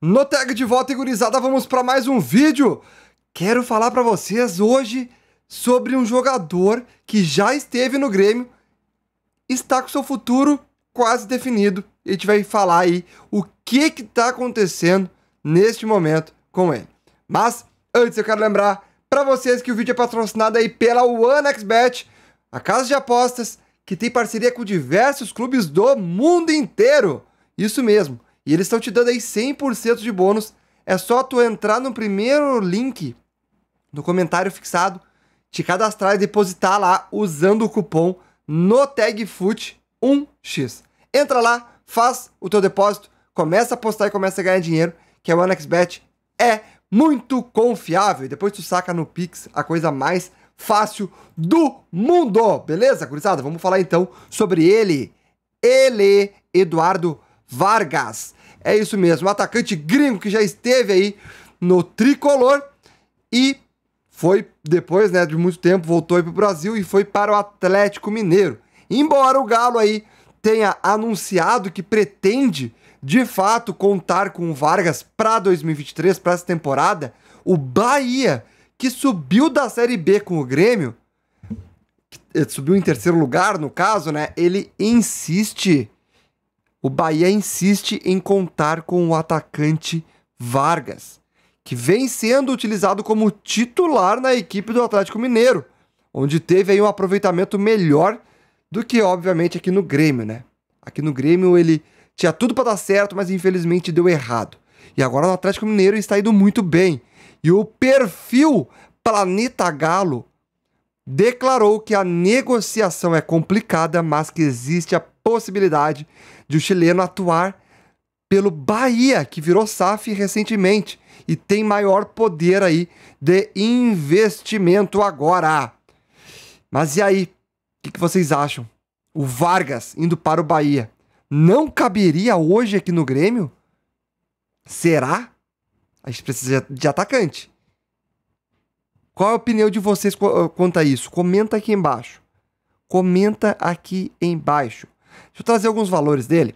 No tag de volta, gurizada, vamos para mais um vídeo. Quero falar para vocês hoje sobre um jogador que já esteve no Grêmio, está com seu futuro quase definido. A gente vai falar aí o que que tá acontecendo neste momento com ele. Mas antes eu quero lembrar para vocês que o vídeo é patrocinado aí pela OneXBet, a casa de apostas que tem parceria com diversos clubes do mundo inteiro. Isso mesmo. E eles estão te dando aí 100% de bônus. É só tu entrar no primeiro link no comentário fixado, te cadastrar e depositar lá usando o cupom no tagfoot1x. Entra lá, faz o teu depósito, começa a postar e começa a ganhar dinheiro, que o OneXBet é muito confiável. E depois tu saca no Pix a coisa mais fácil do mundo. Beleza, gurizada? Vamos falar então sobre ele. Ele, Eduardo Vargas. É isso mesmo, um atacante gringo que já esteve aí no tricolor e foi depois, né, de muito tempo, voltou para o Brasil e foi para o Atlético Mineiro. Embora o Galo aí tenha anunciado que pretende de fato contar com o Vargas para 2023, para essa temporada, o Bahia, que subiu da Série B com o Grêmio, eh, subiu em terceiro lugar no caso, né? Ele insiste o Bahia insiste em contar com o atacante Vargas, que vem sendo utilizado como titular na equipe do Atlético Mineiro, onde teve aí um aproveitamento melhor do que, obviamente, aqui no Grêmio, né? Aqui no Grêmio ele tinha tudo para dar certo, mas infelizmente deu errado. E agora no Atlético Mineiro está indo muito bem. E o perfil Planeta Galo declarou que a negociação é complicada, mas que existe a possibilidade de o chileno atuar pelo Bahia, que virou SAF recentemente e tem maior poder aí de investimento agora. Mas e aí? O que, que, vocês acham? O Vargas indo para o Bahia não caberia hoje aqui no Grêmio? Será? A gente precisa de atacante. Qual é a opinião de vocês quanto a isso? Comenta aqui embaixo. Comenta aqui embaixo. Deixa eu trazer alguns valores dele.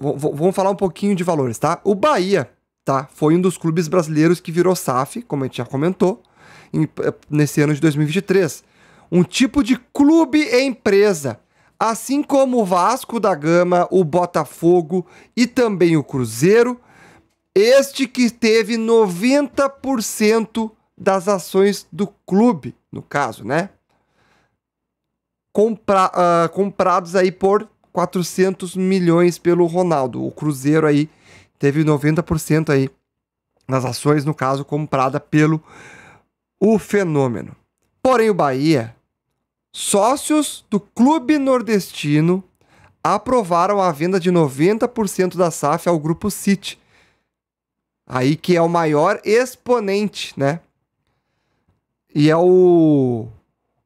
V vamos falar um pouquinho de valores, tá? O Bahia, tá? Foi um dos clubes brasileiros que virou SAF, como a gente já comentou, em, eh, nesse ano de 2023. Um tipo de clube e empresa. Assim como o Vasco da Gama, o Botafogo e também o Cruzeiro, este que teve 90% das ações do clube, no caso, né? compra, uh, comprados aí por 400 milhões pelo Ronaldo. O Cruzeiro aí teve 90% aí nas ações, no caso, comprada pelo o Fenômeno. Porém, o Bahia, sócios do clube nordestino aprovaram a venda de 90% da SAF ao grupo City. Aí que é o maior exponente, né? E é o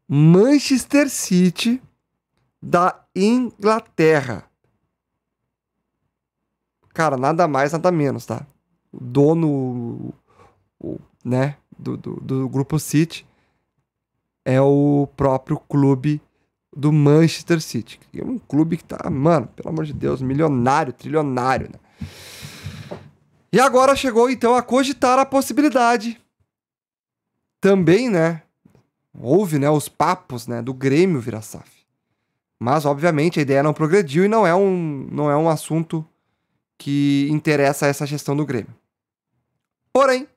Manchester City da Inglaterra. Cara, nada mais, nada menos, tá? O dono, o, né, do, do, do grupo City é o próprio clube do Manchester City. Que é um clube que tá, mano, pelo amor de Deus, milionário, trilionário, né? E agora chegou então a cogitar a possibilidade também, né, houve né, os papos né, do Grêmio virar SAF. Mas, obviamente, a ideia não progrediu e não é um, não é um assunto que interessa essa gestão do Grêmio. Porém,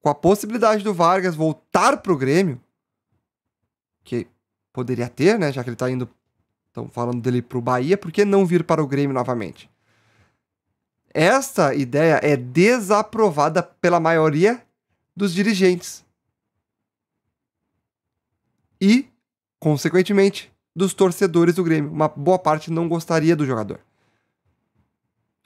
com a possibilidade do Vargas voltar para o Grêmio, que poderia ter, né, já que ele está indo, estão falando dele para o Bahia, por que não vir para o Grêmio novamente? Esta ideia é desaprovada pela maioria dos dirigentes e, consequentemente, dos torcedores do Grêmio. Uma boa parte não gostaria do jogador.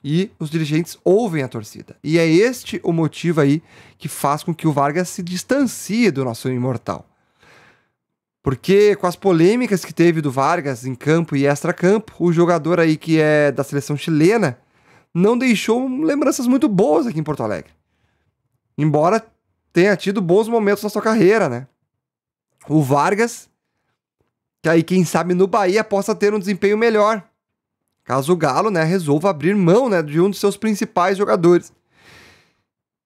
E os dirigentes ouvem a torcida. E é este o motivo aí que faz com que o Vargas se distancie do nosso imortal. Porque com as polêmicas que teve do Vargas em campo e extra-campo, o jogador aí que é da seleção chilena não deixou lembranças muito boas aqui em Porto Alegre. Embora tenha tido bons momentos na sua carreira, né? o Vargas, que aí quem sabe no Bahia possa ter um desempenho melhor, caso o Galo, né, resolva abrir mão, né, de um dos seus principais jogadores.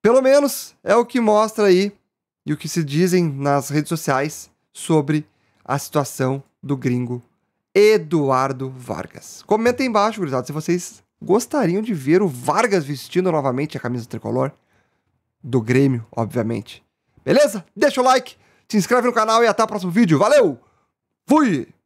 Pelo menos é o que mostra aí e o que se dizem nas redes sociais sobre a situação do gringo Eduardo Vargas. Comenta aí embaixo, gurizada, se vocês gostariam de ver o Vargas vestindo novamente a camisa tricolor do Grêmio, obviamente. Beleza? Deixa o like, se inscreve no canal e até o próximo vídeo. Valeu! Fui!